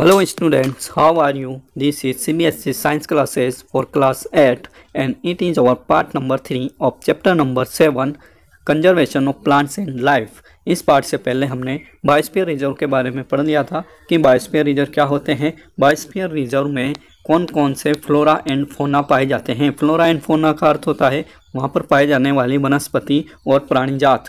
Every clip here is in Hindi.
Hello students, how are you? This is CBSC Science classes for class 8 and it is our part number 3 of chapter number 7 conservation of plants and life इस पार्ट से पहले हमने बायोस्फीयर रिजर्व के बारे में पढ़ लिया था कि बायोस्फीयर रिजर्व क्या होते हैं बायोस्फीयर रिजर्व में कौन कौन से फ्लोरा एंड फोना पाए जाते हैं फ्लोरा एंड फोना का अर्थ होता है वहाँ पर पाए जाने वाली वनस्पति और प्राणी जात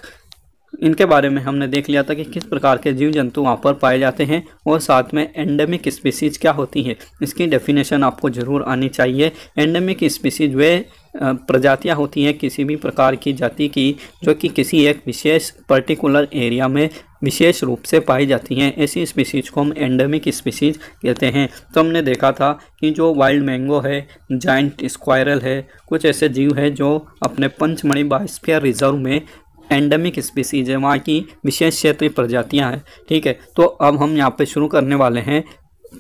इनके बारे में हमने देख लिया था कि किस प्रकार के जीव जंतु वहाँ पर पाए जाते हैं और साथ में एंडेमिक स्पीसीज क्या होती है इसकी डेफिनेशन आपको ज़रूर आनी चाहिए एंडेमिक स्पीसीज वे प्रजातियाँ होती हैं किसी भी प्रकार की जाति की जो कि किसी एक विशेष पर्टिकुलर एरिया में विशेष रूप से पाई जाती हैं ऐसी स्पीसीज को हम एंडेमिक स्पीसीज कहते हैं तो हमने देखा था कि जो वाइल्ड मैंगो है जाइंट स्क्वायरल है कुछ ऐसे जीव है जो अपने पंचमणि बायोस्फीयर रिजर्व में एंडेमिक स्पीसीज है वहाँ की विशेष क्षेत्रीय प्रजातियाँ हैं ठीक है तो अब हम यहाँ पे शुरू करने वाले हैं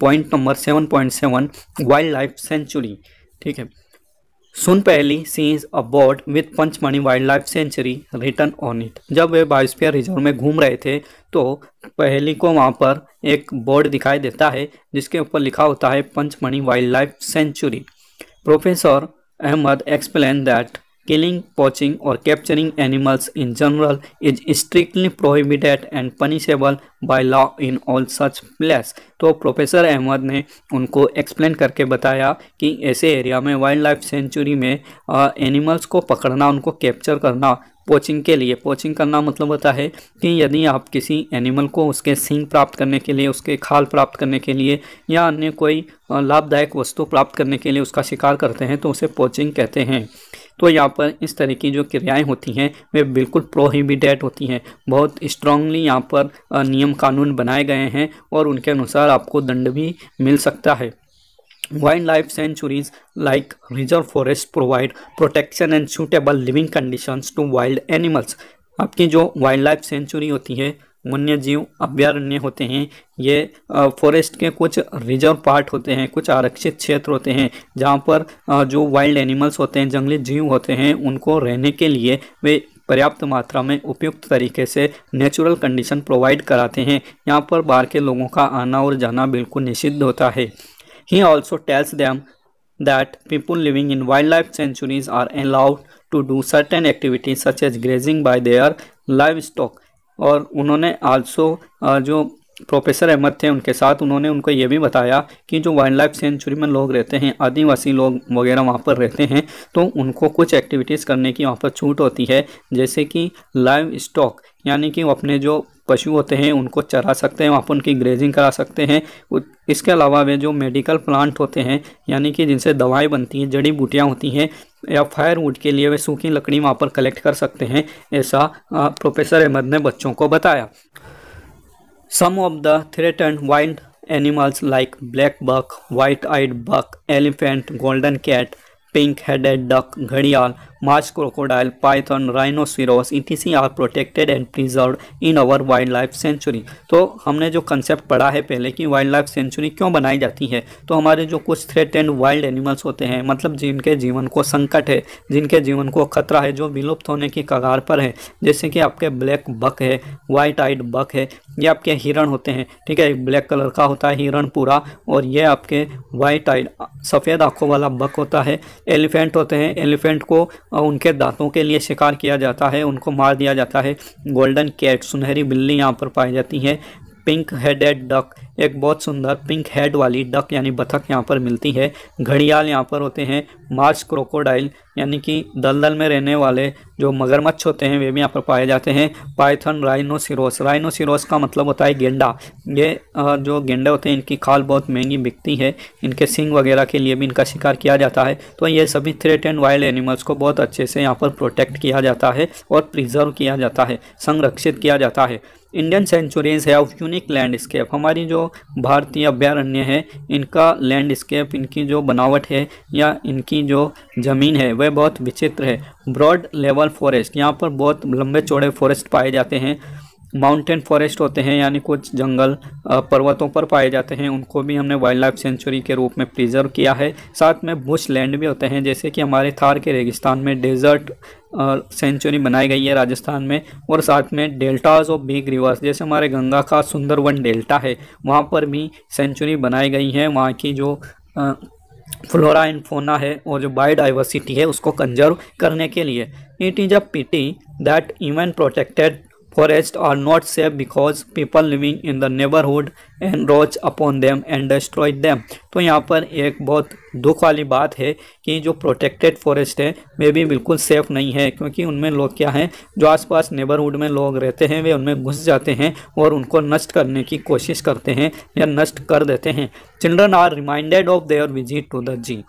point number seven point seven wild life sanctuary ठीक है सुन Paheli sees a board with Pachmarhi wild life sanctuary written on it जब वे बायोस्फीयर रिजर्व में घूम रहे थे तो पहली को वहाँ पर एक बोर्ड दिखाई देता है जिसके ऊपर लिखा होता है Pachmarhi wild life sanctuary professor Ahmad explain that killing, poaching or capturing animals in general is strictly prohibited and punishable by law in all such places. तो प्रोफेसर अहमद ने उनको एक्सप्लेन करके बताया कि ऐसे एरिया में वाइल्ड लाइफ सेंचुरी में एनिमल्स को पकड़ना उनको कैप्चर करना पोचिंग के लिए पोचिंग करना मतलब होता है कि यदि आप किसी एनिमल को उसके सिंग प्राप्त करने के लिए उसके खाल प्राप्त करने के लिए या अन्य कोई लाभदायक वस्तु प्राप्त करने के लिए उसका शिकार करते हैं तो उसे पोचिंग कहते हैं तो यहाँ पर इस तरह की जो क्रियाएँ होती हैं वे बिल्कुल प्रोहिबिटेड होती हैं बहुत स्ट्रांगली यहाँ पर नियम कानून बनाए गए हैं और उनके अनुसार आपको दंड भी मिल सकता है wild life sanctuaries like reserve forest provide protection and suitable living condition to wild animals आपकी जो वाइल्ड लाइफ सेंचुरी होती है वन्य जीव अभ्यारण्य होते हैं ये फॉरेस्ट के कुछ रिजर्व पार्ट होते हैं कुछ आरक्षित क्षेत्र होते हैं जहाँ पर जो वाइल्ड एनिमल्स होते हैं जंगली जीव होते हैं उनको रहने के लिए वे पर्याप्त मात्रा में उपयुक्त तरीके से नेचुरल कंडीशन प्रोवाइड कराते हैं यहाँ पर बाहर के लोगों का आना और जाना बिल्कुल निषिद्ध होता है he also tells them that people living in wild life sanctuaries are allowed to do certain activities such as grazing by their livestock और उन्होंने आल्सो जो प्रोफेसर अहमद थे उनके साथ उन्होंने उनको ये भी बताया कि जो वाइल्ड लाइफ सेंचुरी में लोग रहते हैं आदिवासी लोग वगैरह वहाँ पर रहते हैं तो उनको कुछ एक्टिविटीज़ करने की वहाँ पर छूट होती है जैसे कि लाइव स्टॉक यानी कि वो अपने जो पशु होते हैं उनको चरा सकते हैं वहाँ पर उनकी ग्रेजिंग करा सकते हैं इसके अलावा वे जो मेडिकल प्लांट होते हैं यानी कि जिनसे दवाएँ बनती हैं जड़ी बूटियाँ होती हैं या फायरवुड के लिए वे सूखी लकड़ी वहाँ पर कलेक्ट कर सकते हैं ऐसा प्रोफेसर अहमद ने बच्चों को बताया some of the threat and wild animals like black buck white eyed buck elephant golden cat pink headed duck घड़ियाल Marsh crocodile, python, rhinoceros, etc. are protected and preserved in our wild life sanctuary तो हमने जो कंसेप्ट पढ़ा है पहले कि वाइल्ड लाइफ सेंचुरी क्यों बनाई जाती है तो हमारे जो कुछ थ्रेट एंड वाइल्ड एनिमल्स होते हैं मतलब जिनके जीवन को संकट है जिनके जीवन को खतरा है जो विलुप्त होने की कगार पर है जैसे कि आपके ब्लैक बक है वाइट आइड बक है ये आपके हिरण होते हैं ठीक है ब्लैक कलर का होता है हिरण पूरा और ये आपके वाइट आइड सफ़ेद आँखों वाला बक होता है एलिफेंट होते हैं एलिफेंट को उनके दांतों के लिए शिकार किया जाता है उनको मार दिया जाता है गोल्डन कैट सुनहरी बिल्ली यहाँ पर पाई जाती है पिंक हेडेड डक एक बहुत सुंदर पिंक हेड वाली डक यानी बतख यहाँ पर मिलती है घड़ियाल यहाँ पर होते हैं मार्च क्रोकोडाइल यानी कि दलदल में रहने वाले जो मगरमच्छ होते हैं वे भी यहाँ पर पाए जाते हैं पाइथन राइनोसिरोस राइनोसिरोस का मतलब होता है गेंडा ये जो गेंडे होते हैं इनकी खाल बहुत महंगी बिकती है इनके सिंग वगैरह के लिए भी इनका शिकार किया जाता है तो ये सभी थ्रेट एंड वाइल्ड एनिमल्स को बहुत अच्छे से यहाँ पर प्रोटेक्ट किया जाता है और प्रिजर्व किया जाता है संरक्षित किया जाता है इंडियन सेंचुरीज है ऑफ यूनिक लैंडस्केप हमारी जो भारतीय अभ्यारण्य है इनका लैंडस्केप इनकी जो बनावट है या इनकी जो ज़मीन है वह बहुत विचित्र है ब्रॉड लेवल फॉरेस्ट यहाँ पर बहुत लंबे चौड़े फॉरेस्ट पाए जाते हैं माउंटेन फॉरेस्ट होते हैं यानी कुछ जंगल पर्वतों पर पाए जाते हैं उनको भी हमने वाइल्ड लाइफ सेंचुरी के रूप में प्रिजर्व किया है साथ में बुश लैंड भी होते हैं जैसे कि हमारे थार के रेगिस्तान में डेजर्ट सेंचुरी बनाई गई है राजस्थान में और साथ में डेल्टाज और बिग रिवर्स जैसे हमारे गंगा का सुंदरवन डेल्टा है वहाँ पर भी सेंचुरी बनाई गई है वहाँ की जो आ, फ्लोरा एंड फोना है और जो बायोडाइवर्सिटी है उसको कंजर्व करने के लिए it is a pity that even protected forests are not safe because people living in the neighborhood encroach upon them and destroy them तो यहाँ पर एक बहुत दुख वाली बात है कि जो प्रोटेक्टेड फॉरेस्ट है वे भी बिल्कुल सेफ़ नहीं है क्योंकि उनमें लोग क्या हैं जो आसपास नेबरहुड में लोग रहते हैं वे उनमें घुस जाते हैं और उनको नष्ट करने की कोशिश करते हैं या नष्ट कर देते हैं children are reminded of their visit to the zoo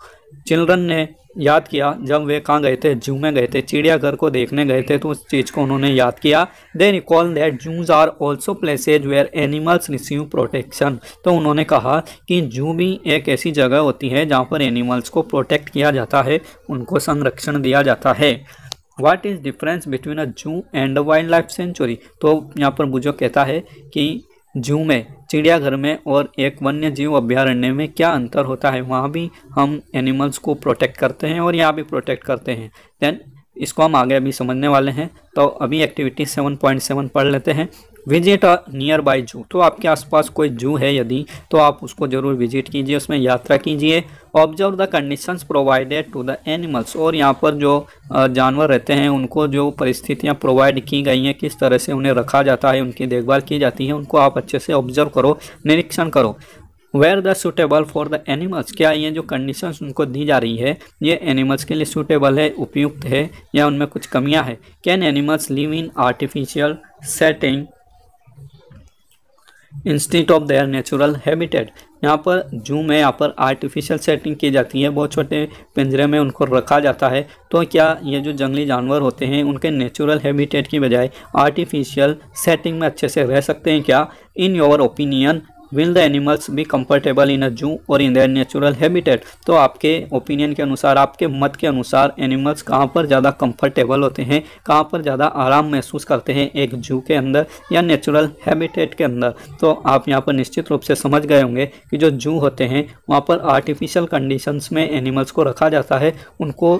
children ने याद किया जब वे कहाँ गए थे जू में गए थे चिड़ियाघर को देखने गए थे तो उस चीज़ को उन्होंने याद किया they recall that zoos are also places where animals receive protection तो उन्होंने कहा कि जू भी एक ऐसी जगह होती है जहाँ पर एनिमल्स को प्रोटेक्ट किया जाता है उनको संरक्षण दिया जाता है what is difference between a zoo and wild life sanctuary तो यहाँ पर मुझे कहता है कि जू में चिड़ियाघर में और एक वन्य जीव अभ्यारण्य में क्या अंतर होता है वहाँ भी हम एनिमल्स को प्रोटेक्ट करते हैं और यहाँ भी प्रोटेक्ट करते हैं देन इसको हम आगे अभी समझने वाले हैं तो अभी एक्टिविटी 7.7 पढ़ लेते हैं विजिट नियर बाय जू तो आपके आसपास कोई जू है यदि तो आप उसको ज़रूर विजिट कीजिए उसमें यात्रा कीजिए observe the conditions provided to the animals और यहाँ पर जो जानवर रहते हैं उनको जो परिस्थितियाँ प्रोवाइड की गई हैं किस तरह से उन्हें रखा जाता है उनकी देखभाल की जाती है उनको आप अच्छे से ऑब्जर्व करो निरीक्षण करो where the suitable for the animals क्या ये जो कंडीशंस उनको दी जा रही है ये एनिमल्स के लिए सूटेबल है उपयुक्त है या उनमें कुछ कमियां हैं can animals live in artificial setting instead of their natural habitat यहाँ पर जू में यहाँ पर आर्टिफिशियल सेटिंग की जाती है बहुत छोटे पिंजरे में उनको रखा जाता है तो क्या ये जो जंगली जानवर होते हैं उनके नेचुरल हैबिटेट की बजाय आर्टिफिशियल सेटिंग में अच्छे से रह सकते हैं क्या in your opinion will the animals be comfortable in a zoo और इन देयर नेचुरल हैबिटेट तो आपके ओपिनियन के अनुसार आपके मत के अनुसार एनिमल्स कहाँ पर ज़्यादा कंफर्टेबल होते हैं कहाँ पर ज़्यादा आराम महसूस करते हैं एक जू के अंदर या नेचुरल हैबिटेट के अंदर तो आप यहाँ पर निश्चित रूप से समझ गए होंगे कि जो जू होते हैं वहाँ पर आर्टिफिशियल कंडीशंस में एनिमल्स को रखा जाता है उनको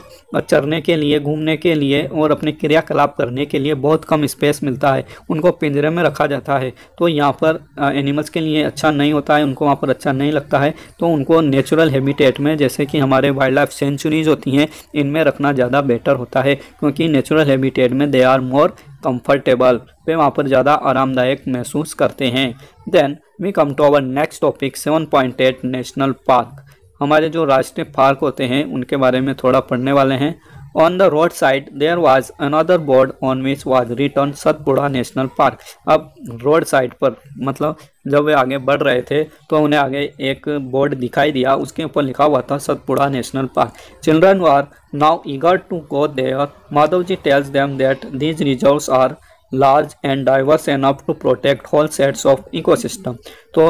चरने के लिए घूमने के लिए और अपने क्रियाकलाप करने के लिए बहुत कम स्पेस मिलता है उनको पिंजरे में रखा जाता है तो यहाँ पर एनिमल्स के लिए अच्छा अच्छा नहीं होता है उनको वहाँ पर अच्छा नहीं लगता है तो उनको नेचुरल हैबिटेट में जैसे कि हमारे वाइल्ड लाइफ सेंचुरीज होती हैं इनमें रखना ज़्यादा बेटर होता है क्योंकि नेचुरल हैबिटेट में दे आर मोर कंफर्टेबल वे वहाँ पर ज़्यादा आरामदायक महसूस करते हैं then we come to our next topic seven point eight national park हमारे जो राष्ट्रीय पार्क होते हैं उनके बारे में थोड़ा पढ़ने वाले हैं On the roadside, there was another board on which was written Satpura National Park. अब रोड साइड पर मतलब जब वे आगे बढ़ रहे थे तो उन्हें आगे एक board दिखाई दिया उसके ऊपर लिखा हुआ था Satpura National Park. Children are now eager to go there. Madhav ji tells them that these reserves are large and diverse enough to protect whole sets of ecosystem तो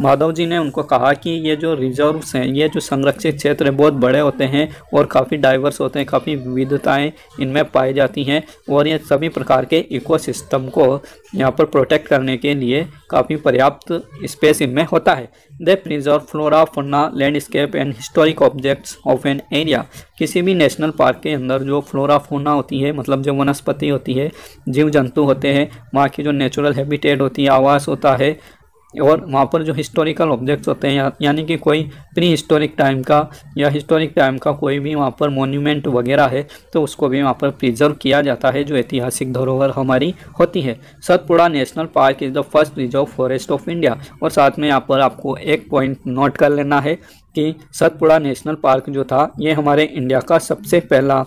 माधव जी ने उनको कहा कि ये जो रिजर्व्स हैं ये जो संरक्षित क्षेत्र हैं बहुत बड़े होते हैं और काफ़ी डाइवर्स होते हैं काफ़ी विविधताएं इनमें पाई जाती हैं और ये सभी प्रकार के इकोसिस्टम को यहाँ पर प्रोटेक्ट करने के लिए काफ़ी पर्याप्त स्पेस इनमें होता है they preserve flora fauna landscape and historic objects of an area किसी भी नेशनल पार्क के अंदर जो फ्लोरा फोना होती है मतलब जो वनस्पति होती है जीव जंतु होते हैं वहाँ की जो नेचुरल हैबिटेट होती है आवास होता है और वहाँ पर जो हिस्टोरिकल ऑब्जेक्ट्स होते हैं या, यानी कि कोई प्री हिस्टोरिक टाइम का या हिस्टोरिक टाइम का कोई भी वहाँ पर मोन्यूमेंट वगैरह है तो उसको भी वहाँ पर प्रिजर्व किया जाता है जो ऐतिहासिक धरोहर हमारी होती है Satpura national park is the first reserve forest of India और साथ में यहाँ पर आपको एक पॉइंट नोट कर लेना है कि सतपुड़ा नेशनल पार्क जो था ये हमारे इंडिया का सबसे पहला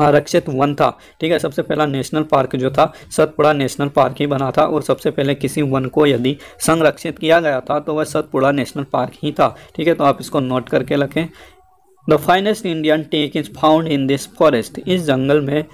आरक्षित हाँ, वन था ठीक है सबसे पहला नेशनल पार्क जो था सतपुड़ा नेशनल पार्क ही बना था और सबसे पहले किसी वन को यदि संरक्षित किया गया था तो वह सतपुड़ा नेशनल पार्क ही था ठीक है तो आप इसको नोट करके रखें the finest Indian teak is found in this forest इस जंगल में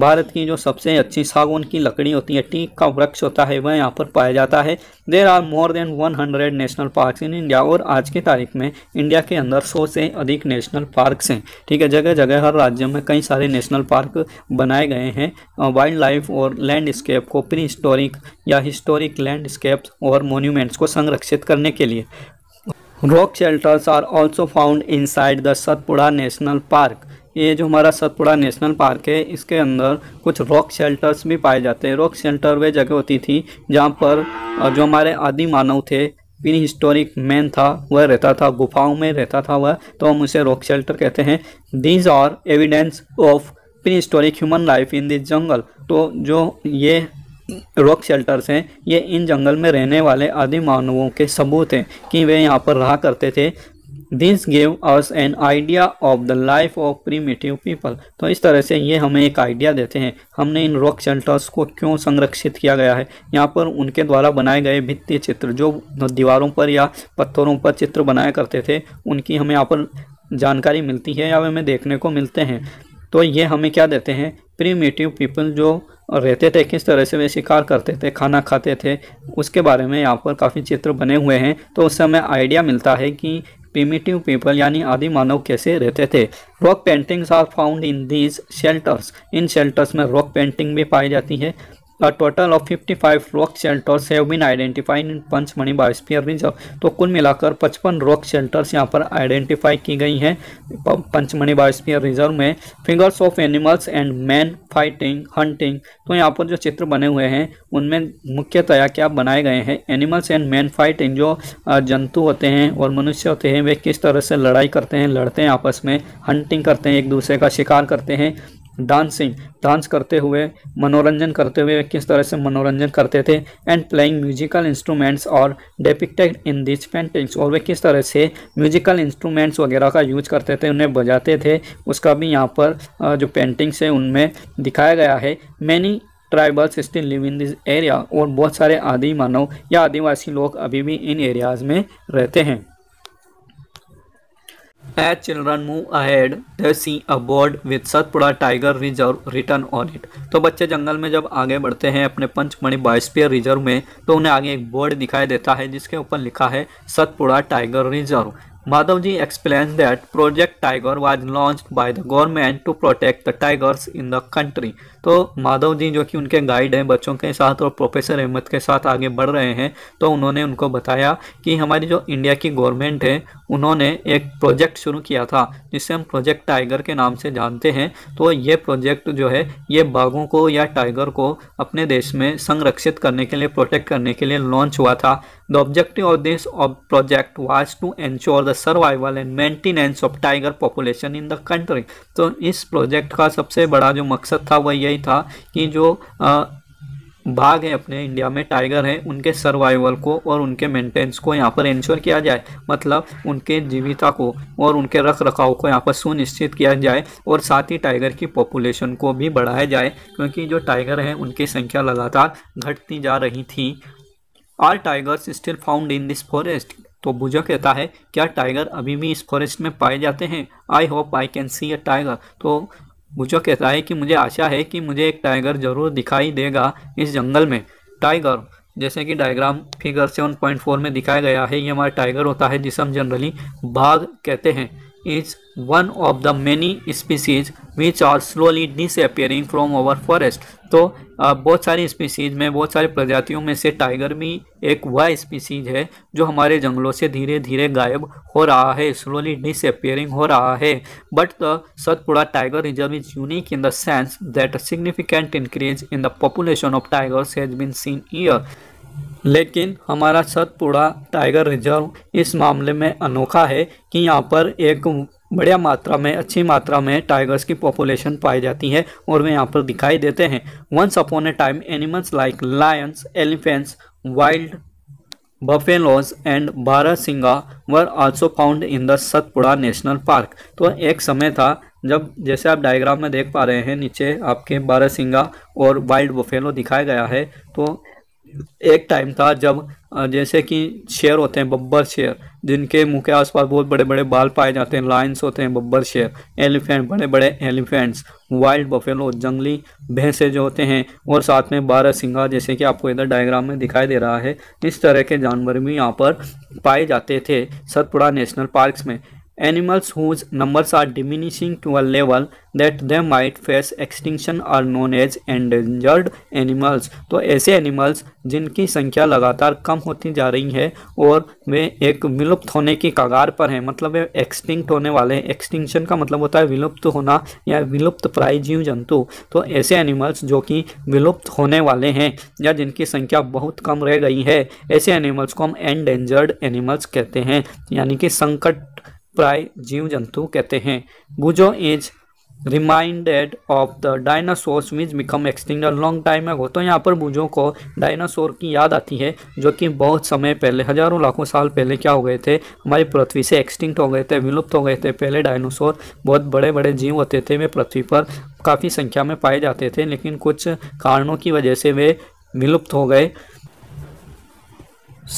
भारत की जो सबसे अच्छी सागवन की लकड़ी होती है टीक का वृक्ष होता है वह यहाँ पर पाया जाता है there are more than 100 national park in India और आज की तारीख में इंडिया के अंदर 100 से अधिक नेशनल पार्क्स हैं ठीक है जगह जगह हर राज्य में कई सारे नेशनल पार्क बनाए गए हैं वाइल्ड लाइफ और लैंडस्केप को प्री हिस्टोरिक या हिस्टोरिक लैंडस्केप्स और मोन्यूमेंट्स को संरक्षित करने के लिए rock shelters are also found inside the Satpura national park ये जो हमारा सतपुड़ा नेशनल पार्क है इसके अंदर कुछ रॉक शेल्टर्स भी पाए जाते हैं रॉक शेल्टर वे जगह होती थी जहाँ पर जो हमारे आदि मानव थे प्री हिस्टोरिक मैन था वह रहता था गुफाओं में रहता था वह तो हम उसे रॉक शेल्टर कहते हैं these are evidence of pre historic human life in this jungle तो जो ये रॉक शेल्टर्स हैं ये इन जंगल में रहने वाले आदि मानवों के सबूत हैं कि वे यहाँ पर रहा करते थे this gave us an idea of the life of primitive people तो इस तरह से ये हमें एक आइडिया देते हैं हमने इन रॉक शेल्टर्स को क्यों संरक्षित किया गया है यहाँ पर उनके द्वारा बनाए गए भित्तीय चित्र जो दीवारों पर या पत्थरों पर चित्र बनाया करते थे उनकी हमें यहाँ पर जानकारी मिलती है या हमें देखने को मिलते हैं तो ये हमें क्या देते हैं प्रीमेटिव पीपल जो रहते थे किस तरह से वे शिकार करते थे खाना खाते थे उसके बारे में यहाँ पर काफ़ी चित्र बने हुए हैं तो उससे हमें आइडिया मिलता है कि प्रीमेटिव पीपल यानी आदि मानव कैसे रहते थे rock paintings are found in these shelters in shelters में रॉक पेंटिंग भी पाई जाती है A total of 55 rock shelters have been identified in Pachmarhi biosphere reserve तो कुल मिलाकर 55 रॉक शेल्टर्स यहां पर आइडेंटिफाई की गई हैं पंचमणि बायोस्फीयर रिजर्व में figures of animals and man fighting hunting तो यहाँ पर जो चित्र बने हुए हैं उनमें मुख्यतया क्या बनाए गए हैं एनिमल्स एंड मैन फाइटिंग जो जंतु होते हैं और मनुष्य होते हैं वे किस तरह से लड़ाई करते हैं लड़ते हैं आपस में हंटिंग करते हैं एक दूसरे का शिकार करते हैं डांसिंग डांस करते हुए मनोरंजन करते हुए किस तरह से मनोरंजन करते थे एंड प्लेइंग म्यूजिकल इंस्ट्रूमेंट्स और डेपिक्टेड इन दिस पेंटिंग्स और वे किस तरह से म्यूजिकल इंस्ट्रूमेंट्स वगैरह का यूज करते थे उन्हें बजाते थे उसका भी यहाँ पर जो पेंटिंग्स है उनमें दिखाया गया है many tribals still live in this area और बहुत सारे आदि मानव या आदिवासी लोग अभी भी इन एरियाज़ में रहते हैं as children move ahead they see a board with Satpura tiger reserve written on it तो बच्चे जंगल में जब आगे बढ़ते हैं अपने पंचमणि बायोस्फीयर रिजर्व में तो उन्हें आगे एक बोर्ड दिखाई देता है जिसके ऊपर लिखा है Satpura tiger reserve Madhav ji explain that project tiger was launch by the government to protect the tigers in the country तो माधव जी जो कि उनके गाइड हैं बच्चों के साथ और प्रोफेसर अहमद के साथ आगे बढ़ रहे हैं तो उन्होंने उनको बताया कि हमारी जो इंडिया की गवर्नमेंट है उन्होंने एक प्रोजेक्ट शुरू किया था जिसे हम प्रोजेक्ट टाइगर के नाम से जानते हैं तो ये प्रोजेक्ट जो है ये बाघों को या टाइगर को अपने देश में संरक्षित करने के लिए प्रोटेक्ट करने के लिए लॉन्च हुआ था the objective of this project was to ensure the survival and maintenance of tiger population in the country तो इस प्रोजेक्ट का सबसे बड़ा जो मकसद था वह यही यही था कि जो भाग है अपने इंडिया में टाइगर है उनके सर्वाइवल को और उनके मेंटेनेंस को यहाँ पर इंश्योर किया जाए मतलब उनके जीविता को और उनके रख रखाव को यहाँ पर सुनिश्चित किया जाए और साथ ही टाइगर की पॉपुलेशन को भी बढ़ाया जाए क्योंकि जो टाइगर हैं उनकी संख्या लगातार घटती जा रही थी are tigers still found in this forest तो बुजो कहता है क्या टाइगर अभी भी इस फॉरेस्ट में पाए जाते हैं I hope I can see a tiger तो बुचो कहता है कि मुझे आशा है कि मुझे एक टाइगर ज़रूर दिखाई देगा इस जंगल में टाइगर जैसे कि डायग्राम फिगर 7.4 में दिखाया गया है ये हमारा टाइगर होता है जिसे हम जनरली बाघ कहते हैं is one of the many species which are slowly disappearing from our forest तो बहुत सारी स्पीसीज में बहुत सारी प्रजातियों में से टाइगर भी एक वह स्पीसीज है जो हमारे जंगलों से धीरे धीरे गायब हो रहा है स्लोली डिसअपियरिंग हो रहा है but the Satpura tiger reserve is unique in the sense that significant increase in the population of tigers has been seen year लेकिन हमारा सतपुड़ा टाइगर रिजर्व इस मामले में अनोखा है कि यहाँ पर एक बढ़िया मात्रा में अच्छी मात्रा में टाइगर्स की पॉपुलेशन पाई जाती है और वे यहाँ पर दिखाई देते हैं once upon a time animals like lions elephants wild buffaloes and सिंगा were also found in the Satpura national park तो एक समय था जब जैसे आप डायग्राम में देख पा रहे हैं नीचे आपके बारासिंगा और वाइल्ड बफेलो दिखाया गया है तो एक टाइम था जब जैसे कि शेर होते हैं बब्बर शेर जिनके मुंह के आसपास बहुत बड़े बड़े बाल पाए जाते हैं लाइन्स होते हैं बब्बर शेर एलिफेंट बड़े बड़े एलिफेंट्स वाइल्ड बफेलो जंगली भैंसे जो होते हैं और साथ में बारह सिंगा जैसे कि आपको इधर डायग्राम में दिखाई दे रहा है इस तरह के जानवर भी यहाँ पर पाए जाते थे सतपुड़ा नेशनल पार्क्स में animals whose numbers are diminishing to a level that they might face extinction are known as endangered animals तो ऐसे animals जिनकी संख्या लगातार कम होती जा रही है और वे एक विलुप्त होने की कगार पर हैं मतलब वे एक्सटिंक्ट होने वाले हैं एक्सटिंक्शन का मतलब होता है विलुप्त होना या विलुप्त प्राय जीव जंतु तो ऐसे एनिमल्स जो कि विलुप्त होने वाले हैं या जिनकी संख्या बहुत कम रह गई है ऐसे एनिमल्स को हम एंडेंजर्ड एनिमल्स कहते हैं यानी कि संकट प्राय जीव जंतु कहते हैं Boojho is reminded of the dinosaurs मीज become extinct long time ago तो यहाँ पर बुझों को डायनासोर की याद आती है जो कि बहुत समय पहले हजारों लाखों साल पहले क्या हो गए थे हमारी पृथ्वी से एक्सटिंक्ट हो गए थे विलुप्त हो गए थे पहले डायनासोर बहुत बड़े बड़े जीव होते थे वे पृथ्वी पर काफ़ी संख्या में पाए जाते थे लेकिन कुछ कारणों की वजह से वे विलुप्त हो गए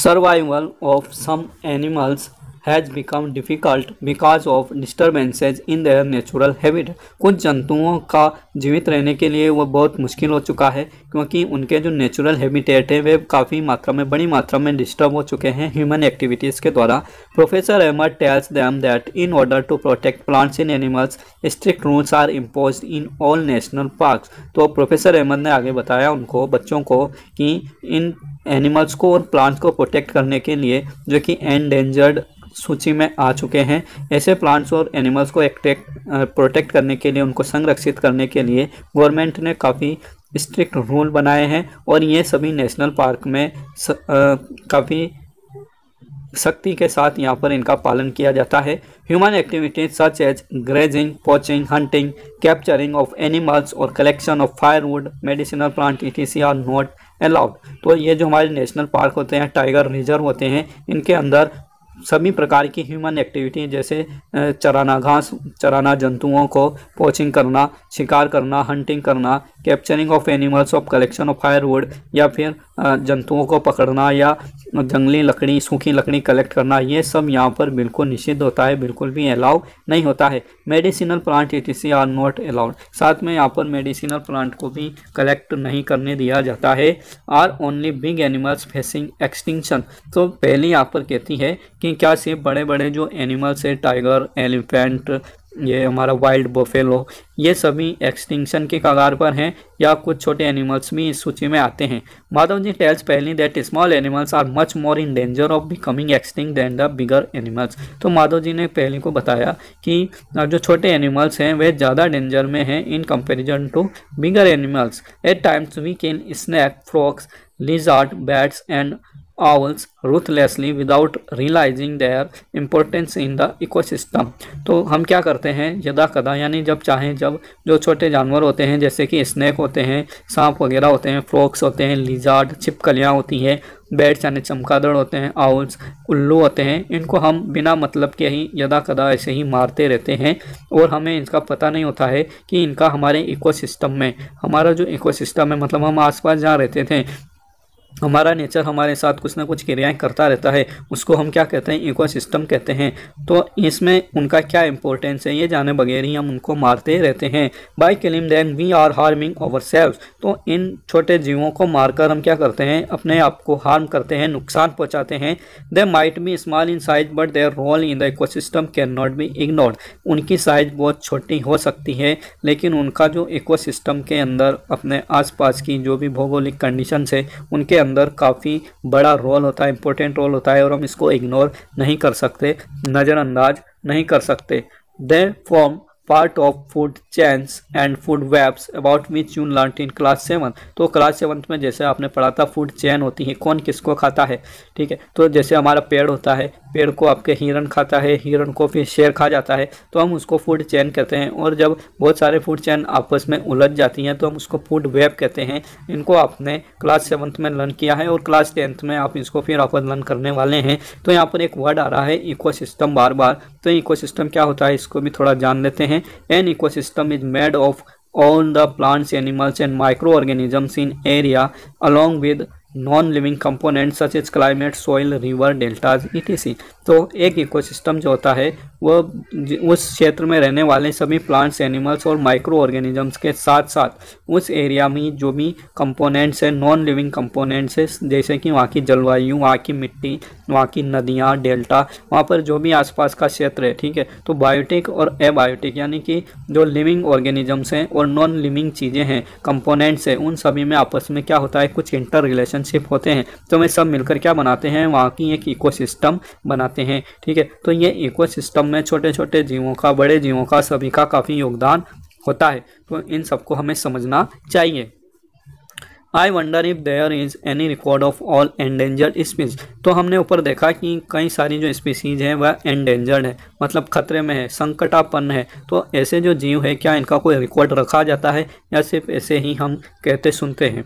survival of some animals has become difficult because of disturbances in their natural habit कुछ जंतुओं का जीवित रहने के लिए वह बहुत मुश्किल हो चुका है क्योंकि उनके जो नेचुरल हैबिटेट है वे काफ़ी मात्रा में बड़ी मात्रा में डिस्टर्ब हो चुके हैं ह्यूमन एक्टिविटीज़ के द्वारा professor Ahmad tells them that in order to protect plants in animals strict rules are impose in all national park तो प्रोफेसर अहमद ने आगे बताया उनको बच्चों को कि इन एनिमल्स को और प्लांट्स को प्रोटेक्ट करने के लिए जो कि एंडेंजर्ड सूची में आ चुके हैं ऐसे प्लांट्स और एनिमल्स को एक्टेक्ट प्रोटेक्ट करने के लिए उनको संरक्षित करने के लिए गवर्नमेंट ने काफ़ी स्ट्रिक्ट रूल बनाए हैं और ये सभी नेशनल पार्क में काफ़ी सख्ती के साथ यहाँ पर इनका पालन किया जाता है human activities such as grazing poaching hunting capturing of animals और collection of firewood medicinal plant ई आर नॉट अलाउड तो ये जो हमारे नेशनल पार्क होते हैं टाइगर रिजर्व होते हैं इनके अंदर सभी प्रकार की ह्यूमन एक्टिविटी जैसे चराना घास चराना जंतुओं को पोचिंग करना शिकार करना हंटिंग करना capturing of animals of collection of firewood या फिर जंतुओं को पकड़ना या जंगली लकड़ी सूखी लकड़ी कलेक्ट करना ये सब यहाँ पर बिल्कुल निषिद्ध होता है बिल्कुल भी अलाउ नहीं होता है medicinal plant etc are not allowed साथ में यहाँ पर मेडिसिनल प्लांट को भी कलेक्ट नहीं करने दिया जाता है are only big animals facing extinction तो पहले यहाँ पर कहती है कि लेकिन क्या सिर्फ बड़े बड़े जो एनिमल्स है टाइगर एलिफेंट ये हमारा वाइल्ड बफेलो ये सभी एक्सटिंक्शन के कगार पर हैं या कुछ छोटे एनिमल्स भी इस सूची में आते हैं Madhav ji tells Paheli that small animals are much more in danger of becoming extinct than the bigger animals तो माधव जी ने पहले को बताया कि जो छोटे एनिमल्स हैं वे ज़्यादा डेंजर में हैं in comparison to bigger animals at times we can snake frogs lizard bats and owls ruthlessly without realizing their importance in the ecosystem तो हम क्या करते हैं यदा कदा यानी जब चाहें जब जो छोटे जानवर होते हैं जैसे कि स्नैक होते हैं सांप वगैरह होते हैं फ्रॉक्स होते हैं लिजार्ड छिपकलियाँ होती हैं बेड्स यानी चमकादड़ होते हैं आउल्स उल्लू होते हैं इनको हम बिना मतलब के ही यदा कदा ऐसे ही मारते रहते हैं और हमें इनका पता नहीं होता है कि इनका हमारे इकोसिस्टम में हमारा जो इकोसिस्टम है मतलब हम आसपास जहाँ रहते थे हमारा नेचर हमारे साथ कुछ ना कुछ क्रियाएं करता रहता है उसको हम क्या कहते हैं सिस्टम कहते हैं तो इसमें उनका क्या इंपॉर्टेंस है ये जाने बगैर ही हम उनको मारते रहते हैं by killing them we are harming our तो इन छोटे जीवों को मारकर हम क्या करते हैं अपने आप को हार्म करते हैं नुकसान पहुँचाते हैं they might be small in size but their role in the eco system can not be ignored उनकी साइज बहुत छोटी हो सकती है लेकिन उनका जो इकोसिस्टम के अंदर अपने पास की जो भी भौगोलिक कंडीशन है उनके अंदर काफ़ी बड़ा रोल होता है इम्पोर्टेंट रोल होता है और हम इसको इग्नोर नहीं कर सकते नज़रअंदाज नहीं कर सकते they form part of food chains and food webs about which you learn in class seven तो क्लास सेवन्थ में जैसे आपने पढ़ा था फूड चैन होती है कौन किसको खाता है ठीक है तो जैसे हमारा पेड़ होता है पेड़ को आपके हिरण खाता है हिरण को फिर शेर खा जाता है तो हम उसको फूड चैन कहते हैं और जब बहुत सारे फूड चैन आपस में उलझ जाती हैं तो हम उसको फूड वेब कहते हैं इनको आपने क्लास सेवन्थ में लर्न किया है और क्लास टेंथ में आप इसको फिर आपस लर्न करने वाले हैं तो यहाँ पर एक वर्ड आ रहा है इको बार बार तो इको क्या होता है इसको भी थोड़ा जान लेते हैं an ecosystem is made of all the plants animals and microorganisms in area along with non-living components such as climate soil river deltas etc तो एक इकोसिस्टम जो होता है वह उस क्षेत्र में रहने वाले सभी प्लांट्स एनिमल्स और माइक्रो ऑर्गेनिजम्स के साथ साथ उस एरिया में जो भी कंपोनेंट्स हैं नॉन लिविंग कंपोनेंट्स है जैसे कि वहाँ की जलवायु वहाँ की मिट्टी वहाँ की नदियाँ डेल्टा वहाँ पर जो भी आसपास का क्षेत्र है ठीक है तो बायोटिक और एबायोटिक यानी कि जो लिविंग ऑर्गेनिजम्स हैं और नॉन लिविंग चीज़ें हैं कंपोनेंट्स हैं उन सभी में आपस में क्या होता है कुछ इंटर रिलेशनशिप होते हैं तो वे सब मिलकर क्या बनाते हैं वहाँ की एक इकोसिस्टम बनाते हैं सकते हैं ठीक है तो ये इको में छोटे छोटे जीवों का बड़े जीवों का सभी का काफ़ी योगदान होता है तो इन सबको हमें समझना चाहिए I wonder if there is any record of all endangered species तो हमने ऊपर देखा कि कई सारी जो स्पीसीज हैं वह एंडेंजर्ड है मतलब खतरे में है संकटापन्न है तो ऐसे जो जीव है क्या इनका कोई रिकॉर्ड रखा जाता है या सिर्फ ऐसे ही हम कहते सुनते हैं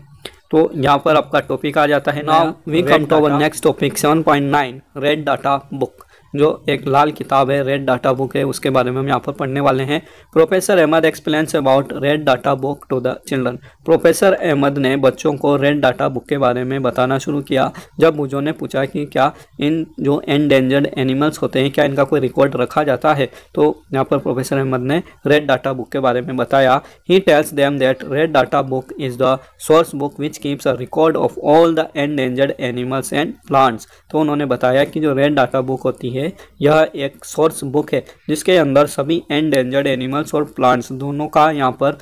तो यहाँ पर आपका टॉपिक आ जाता है now we come to our next topic 7.9 red data book जो एक लाल किताब है रेड डाटा बुक है उसके बारे में हम यहाँ पर पढ़ने वाले हैं professor Ahmed explains about Red data Book to the children professor Ahmad ने बच्चों को रेड डाटा बुक के बारे में बताना शुरू किया जब मुझो ने पूछा कि क्या इन जो एंडेंजर्ड एनिमल्स होते हैं क्या इनका कोई रिकॉर्ड रखा जाता है तो यहाँ पर प्रोफेसर अहमद ने रेड डाटा बुक के बारे में बताया he tells them that Red data Book is the source book which keeps a record of all the endangered animals and plants तो उन्होंने बताया कि जो रेड डाटा बुक होती है है यह एक सोर्स बुक है जिसके अंदर सभी एंडेंजर्ड एनिमल्स और प्लांट्स दोनों का यहाँ पर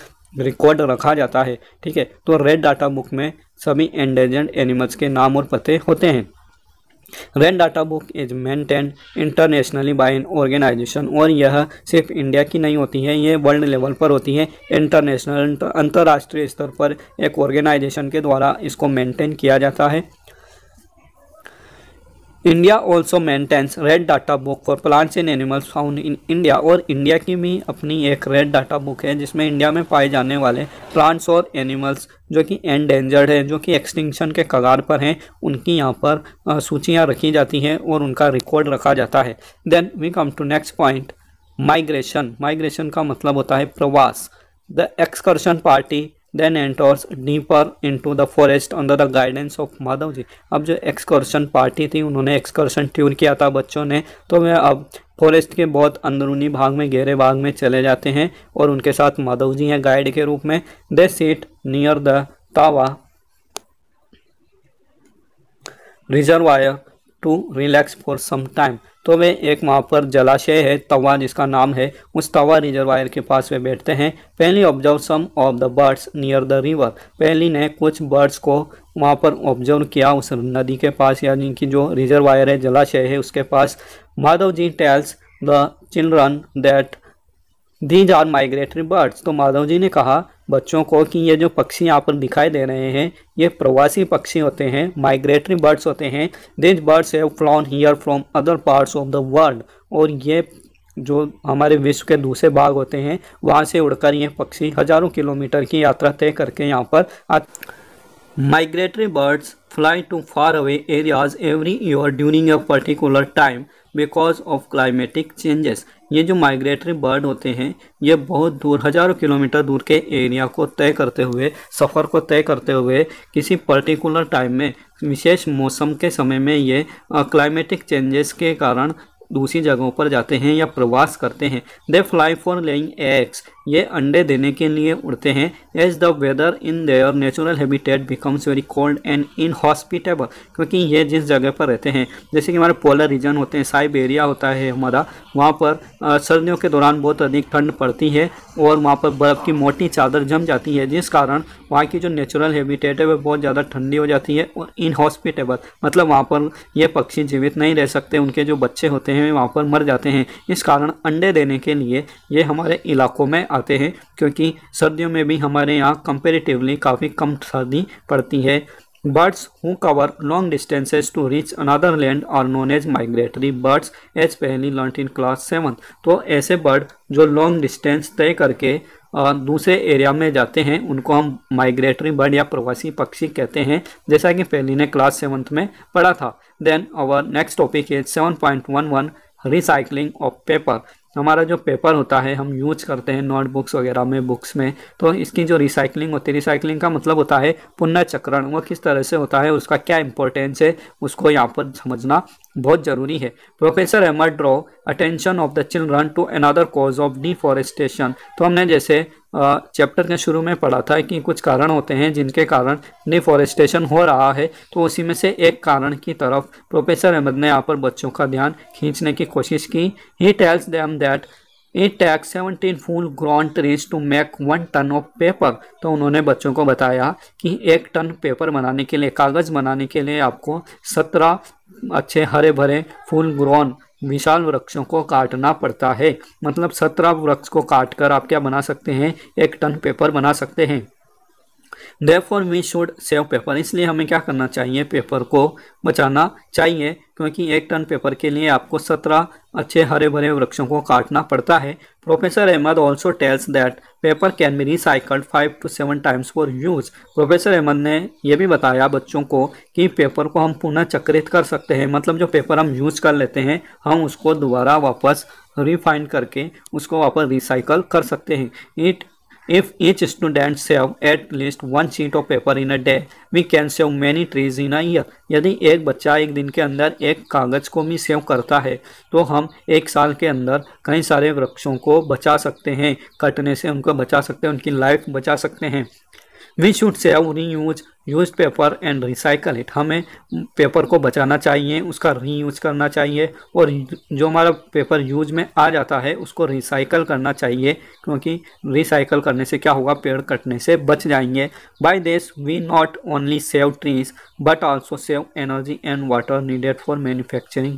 रिकॉर्ड रखा जाता है ठीक है तो रेड डाटा बुक में सभी एंडेंजर्ड एनिमल्स के नाम और पते होते हैं Red data Book is maintain internationally by an organization और यह सिर्फ इंडिया की नहीं होती है यह वर्ल्ड लेवल पर होती है इंटरनेशनल अंतर्राष्ट्रीय स्तर पर एक ऑर्गेनाइजेशन के द्वारा इसको मेंटेन किया जाता है India also maintains Red data Book for plants and animals found in India और इंडिया की भी अपनी एक रेड डाटा बुक है जिसमें इंडिया में पाए जाने वाले प्लांट्स और एनिमल्स जो कि एंडेंजर्ड है जो कि एक्सटिंक्शन के कगार पर हैं उनकी यहाँ पर सूचियाँ रखी जाती हैं और उनका रिकॉर्ड रखा जाता है then we come to next point migration migration का मतलब होता है प्रवास the excursion party then enters deeper into the forest under the guidance of Madhav ji अब जो एक्सकर्शन पार्टी थी उन्होंने एक्सकर्शन ट्यूर किया था बच्चों ने तो वह अब फॉरेस्ट के बहुत अंदरूनी भाग में गहरे भाग में चले जाते हैं और उनके साथ माधव जी हैं गाइड के रूप में they sit near the Tawa reservoir to relax for some time तो वे एक वहाँ पर जलाशय है तवा जिसका नाम है उस तवा रिजर्वायर के पास वे बैठते हैं Paheli observe some of the birds near the river Paheli ने कुछ बर्ड्स को वहाँ पर ऑब्जर्व किया उस नदी के पास यानी कि जो रिजर्वायर है जलाशय है उसके पास Madhav ji tells the children that these are migratory birds तो माधव जी ने कहा बच्चों को कि ये जो पक्षी यहाँ पर दिखाई दे रहे हैं ये प्रवासी पक्षी होते हैं माइग्रेटरी बर्ड्स होते हैं these birds have flown here from other parts of the world और ये जो हमारे विश्व के दूसरे भाग होते हैं वहाँ से उड़कर ये पक्षी हज़ारों किलोमीटर की यात्रा तय करके यहाँ पर आते Migratory birds fly to away areas every year during a particular time because of climatic changes. ये जो माइग्रेटरी बर्ड होते हैं ये बहुत दूर हज़ारों किलोमीटर दूर के एरिया को तय करते हुए सफ़र को तय करते हुए किसी पर्टिकुलर टाइम में विशेष मौसम के समय में ये क्लाइमेटिक चेंजेस के कारण दूसरी जगहों पर जाते हैं या प्रवास करते हैं they fly for laying eggs ये अंडे देने के लिए उड़ते हैं as the weather in their natural habitat becomes very cold and inhospitable क्योंकि ये जिस जगह पर रहते हैं जैसे कि हमारे पोलर रीजन होते हैं साइबेरिया होता है हमारा वहाँ पर सर्दियों के दौरान बहुत अधिक ठंड पड़ती है और वहाँ पर बर्फ़ की मोटी चादर जम जाती है जिस कारण वहाँ की जो नेचुरल हैबिटेट है वह बहुत ज़्यादा ठंडी हो जाती है और इनहॉस्पिटेबल मतलब वहाँ पर यह पक्षी जीवित नहीं रह सकते उनके जो बच्चे होते हैं वहाँ पर मर जाते हैं इस कारण अंडे देने के लिए ये हमारे इलाकों में आते हैं क्योंकि सर्दियों में भी हमारे यहाँ कंपेरेटिवली काफ़ी कम सर्दी पड़ती है birds who cover long distances to reach another land और known as migratory birds as Paheli learnt in class seven तो ऐसे बर्ड जो लॉन्ग डिस्टेंस तय करके दूसरे एरिया में जाते हैं उनको हम माइग्रेटरी बर्ड या प्रवासी पक्षी कहते हैं जैसा कि पहली ने क्लास सेवन्थ में पढ़ा था देन आवर नेक्स्ट टॉपिक है seven point one one recycling of paper हमारा जो पेपर होता है हम यूज करते हैं नोटबुक्स वगैरह में बुक्स में तो इसकी जो रिसाइकलिंग होती है रिसाइकलिंग का मतलब होता है पुनः चक्रण वो किस तरह से होता है उसका क्या इंपॉर्टेंस है उसको यहाँ पर समझना बहुत जरूरी है professor Ahmed draw attention of the children to another cause of deforestation तो हमने जैसे चैप्टर के शुरू में पढ़ा था कि कुछ कारण होते हैं जिनके कारण डिफॉरेस्टेशन हो रहा है तो उसी में से एक कारण की तरफ प्रोफेसर अहमद ने यहाँ पर बच्चों का ध्यान खींचने की कोशिश की he tells them that it takes seventeen full grown trees to make one ton of paper तो उन्होंने बच्चों को बताया कि एक टन पेपर बनाने के लिए कागज़ बनाने के लिए आपको सत्रह अच्छे हरे भरे फुल ग्रोन विशाल वृक्षों को काटना पड़ता है मतलब सत्रह वृक्ष को काट कर आप क्या बना सकते हैं एक टन पेपर बना सकते हैं for we should save paper इसलिए हमें क्या करना चाहिए पेपर को बचाना चाहिए क्योंकि एक टन पेपर के लिए आपको सत्रह अच्छे हरे भरे वृक्षों को काटना पड़ता है professor Ahmed also tells that paper can be recycled five to seven times for use professor Ahmad ने यह भी बताया बच्चों को कि पेपर को हम पुनः चक्रित कर सकते हैं मतलब जो पेपर हम यूज कर लेते हैं हम उसको दोबारा वापस रिफाइंड करके उसको वापस रिसाइकल कर सकते हैं it If each student save at least one sheet of paper in a day, we can save many trees in a year. यदि एक बच्चा एक दिन के अंदर एक कागज़ को भी सेव करता है तो हम एक साल के अंदर कई सारे वृक्षों को बचा सकते हैं कटने से उनको बचा सकते हैं उनकी लाइफ बचा सकते हैं we should save reuse use paper and recycle it हमें पेपर को बचाना चाहिए उसका रीयूज करना चाहिए और जो हमारा पेपर यूज में आ जाता है उसको रिसाइकल करना चाहिए क्योंकि रिसाइकल करने से क्या होगा पेड़ कटने से बच जाएंगे by this we not only save trees but also save energy and water needed for manufacturing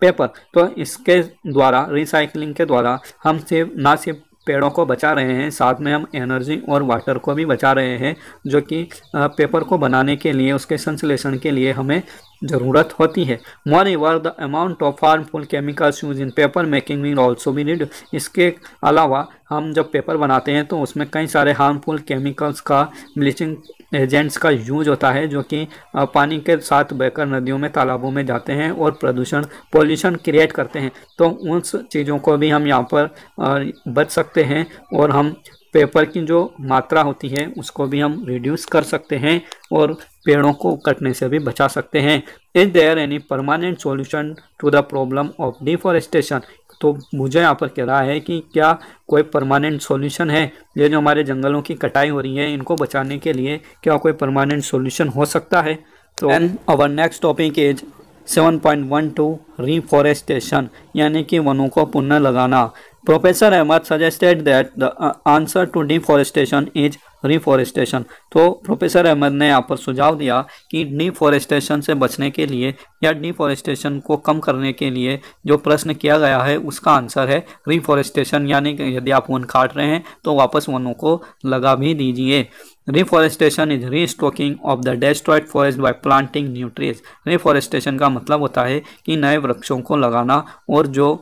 paper तो इसके द्वारा रिसाइकलिंग के द्वारा हम सिर्फ ना सिर्फ पेड़ों को बचा रहे हैं साथ में हम एनर्जी और वाटर को भी बचा रहे हैं जो कि पेपर को बनाने के लिए उसके संश्लेषण के लिए हमें ज़रूरत होती है moreover the amount of harmful chemicals use in paper making will also भी नीड इसके अलावा हम जब पेपर बनाते हैं तो उसमें कई सारे हार्मफुल केमिकल्स का ब्लीचिंग एजेंट्स का यूज होता है जो कि पानी के साथ बहकर नदियों में तालाबों में जाते हैं और प्रदूषण पॉल्यूशन क्रिएट करते हैं तो उन चीज़ों को भी हम यहाँ पर बच सकते हैं और हम पेपर की जो मात्रा होती है उसको भी हम रिड्यूस कर सकते हैं और पेड़ों को कटने से भी बचा सकते हैं is there any permanent solution to the problem of deforestation तो मुझे यहाँ पर कह रहा है कि क्या कोई परमानेंट सॉल्यूशन है ये जो हमारे जंगलों की कटाई हो रही है इनको बचाने के लिए क्या कोई परमानेंट सॉल्यूशन हो सकता है तो and our next topic is 7.12 reforestation यानी कि वनों को पुनः लगाना professor Ahmed suggested that the answer to deforestation is reforestation तो प्रोफेसर अहमद ने यहाँ पर सुझाव दिया कि डिफॉरेस्टेशन से बचने के लिए या डिफॉरेस्टेशन को कम करने के लिए जो प्रश्न किया गया है उसका आंसर है रिफॉरेस्टेशन यानी कि यदि आप वन काट रहे हैं तो वापस वनों को लगा भी दीजिए reforestation is restocking of the destroyed forest by planting new trees reforestation का मतलब होता है कि नए वृक्षों को लगाना और जो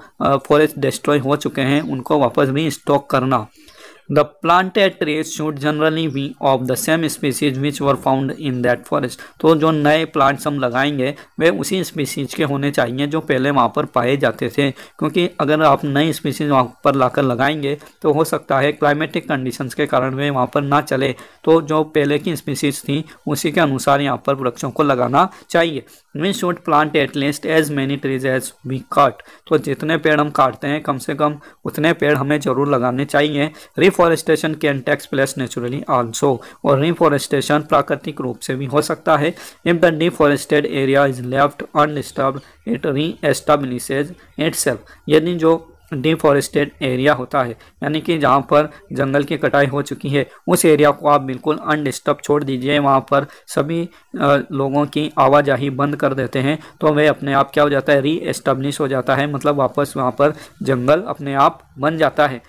फॉरेस्ट डिस्ट्रॉय हो चुके हैं उनको वापस रीस्टॉक करना The planted trees should generally be of the same species which were found in that forest. तो जो नए प्लांट्स हम लगाएंगे वे उसी स्पीसीज के होने चाहिए जो पहले वहाँ पर पाए जाते थे क्योंकि अगर आप नई स्पीसीज वहाँ पर लाकर लगाएंगे तो हो सकता है क्लाइमेटिक कंडीशन के कारण वे वहाँ पर ना चले तो जो पहले की स्पीसीज थी उसी के अनुसार यहाँ पर वृक्षों को लगाना चाहिए we should plant at least as many trees as we काट तो जितने पेड़ हम काटते हैं कम से कम उतने पेड़ हमें ज़रूर लगाने चाहिए रिफ reforestation can takes place naturally also और रिफॉरेस्टेशन प्राकृतिक रूप से भी हो सकता है if the deforested area is left undisturb it reestablishes it यदि जो डिफॉरेस्टेड एरिया होता है यानी कि जहाँ पर जंगल की कटाई हो चुकी है उस एरिया को आप बिल्कुल अनडिस्टर्ब छोड़ दीजिए वहाँ पर सभी लोगों की आवाजाही बंद कर देते हैं तो वह अपने आप क्या हो जाता है री एस्टाब्लिश हो जाता है मतलब वापस वहाँ पर जंगल अपने आप बन जाता है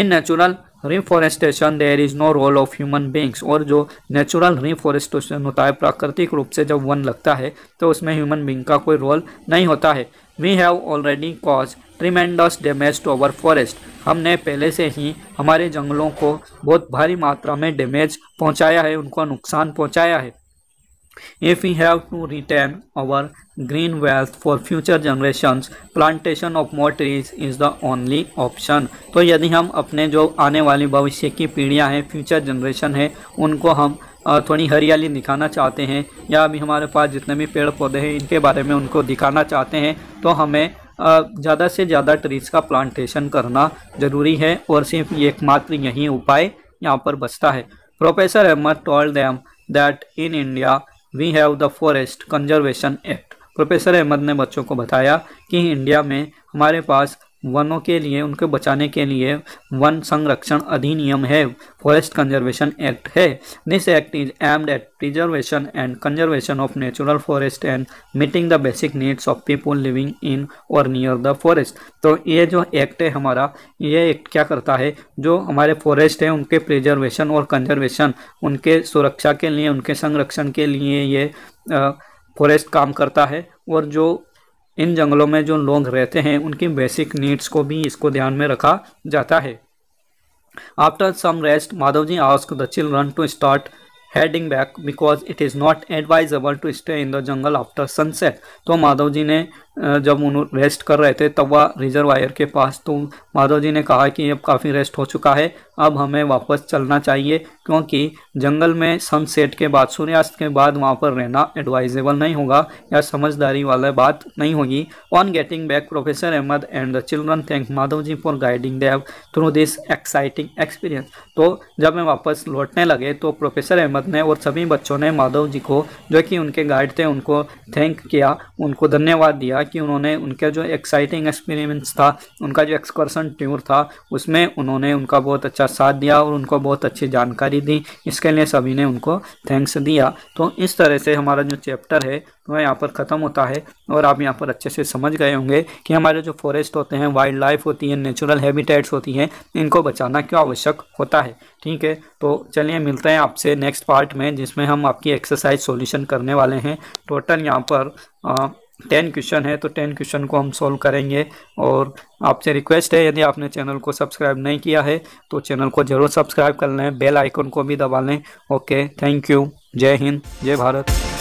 in natural reforestation there is no role of human beings और जो नेचुरल रिफॉरेस्टेशन होता है प्राकृतिक रूप से जब वन लगता है तो उसमें ह्यूमन बींग का कोई रोल नहीं होता है we have already cause tremendous damage to our forest हमने पहले से ही हमारे जंगलों को बहुत भारी मात्रा में डैमेज पहुंचाया है उनको नुकसान पहुंचाया है If we have to retain our green wealth for future generations, plantation of more trees is the only option. तो यदि हम अपने जो आने wali भविष्य की पीढ़ियां हैं फ्यूचर जनरेशन है उनको हम थोड़ी हरियाली दिखाना चाहते हैं या अभी हमारे पास जितने भी पेड़ पौधे हैं इनके बारे में उनको दिखाना चाहते हैं तो हमें ज़्यादा से ज़्यादा ट्रीज़ का प्लांटेशन करना ज़रूरी है और सिर्फ एकमात्र यही उपाय यहाँ पर बचता है professor Ahmed told them that in India we have the Forest Conservation Act professor Ahmad ने बच्चों को बताया कि इंडिया में हमारे पास वनों के लिए उनको बचाने के लिए वन संरक्षण अधिनियम है फॉरेस्ट कंजर्वेशन एक्ट है this act is aimed at preservation and conservation of natural forest and meeting the basic needs of people living in और नियर द फॉरेस्ट तो ये जो एक्ट है हमारा ये एक्ट क्या करता है जो हमारे फॉरेस्ट हैं उनके प्रिजर्वेशन और कंजर्वेशन उनके सुरक्षा के लिए उनके संरक्षण के लिए ये फॉरेस्ट काम करता है और जो इन जंगलों में जो लोग रहते हैं उनकी बेसिक नीड्स को भी इसको ध्यान में रखा जाता है after some rest Madhav ji ask the children to start heading back because it is not advisable to stay in the jungle after sunset तो माधव जी ने जब उन्होंने रेस्ट कर रहे थे तब वह रिजर्वायर के पास तो माधव जी ने कहा कि अब काफ़ी रेस्ट हो चुका है अब हमें वापस चलना चाहिए क्योंकि जंगल में सनसेट के बाद सूर्यास्त के बाद वहाँ पर रहना एडवाइजेबल नहीं होगा या समझदारी वाला बात नहीं होगी on getting back professor Ahmed and the children thank Madhav ji for guiding them through this exciting experience तो जब मैं वापस लौटने लगे तो प्रोफेसर अहमद शिक्षक ने और सभी बच्चों ने माधव जी को जो कि उनके गाइड थे उनको थैंक किया उनको धन्यवाद दिया कि उन्होंने उनका जो एक्साइटिंग एक्सपीरियंस था उनका जो एक्सकर्सन टूर था उसमें उन्होंने उनका बहुत अच्छा साथ दिया और उनको बहुत अच्छी जानकारी दी इसके लिए सभी ने उनको थैंक्स दिया तो इस तरह से हमारा जो चैप्टर है वह यहाँ पर ख़त्म होता है और आप यहाँ पर अच्छे से समझ गए होंगे कि हमारे जो फॉरेस्ट होते हैं वाइल्ड लाइफ होती है नेचुरल हैबिटेट्स होती हैं इनको बचाना क्यों आवश्यक होता है ठीक है तो चलिए मिलते हैं आपसे नेक्स्ट पार्ट में जिसमें हम आपकी एक्सरसाइज सॉल्यूशन करने वाले हैं टोटल यहाँ पर आ, टेन क्वेश्चन है तो टेन क्वेश्चन को हम सॉल्व करेंगे और आपसे रिक्वेस्ट है यदि आपने चैनल को सब्सक्राइब नहीं किया है तो चैनल को ज़रूर सब्सक्राइब कर लें बेल आइकन को भी दबा लें ओके थैंक यू जय हिंद जय भारत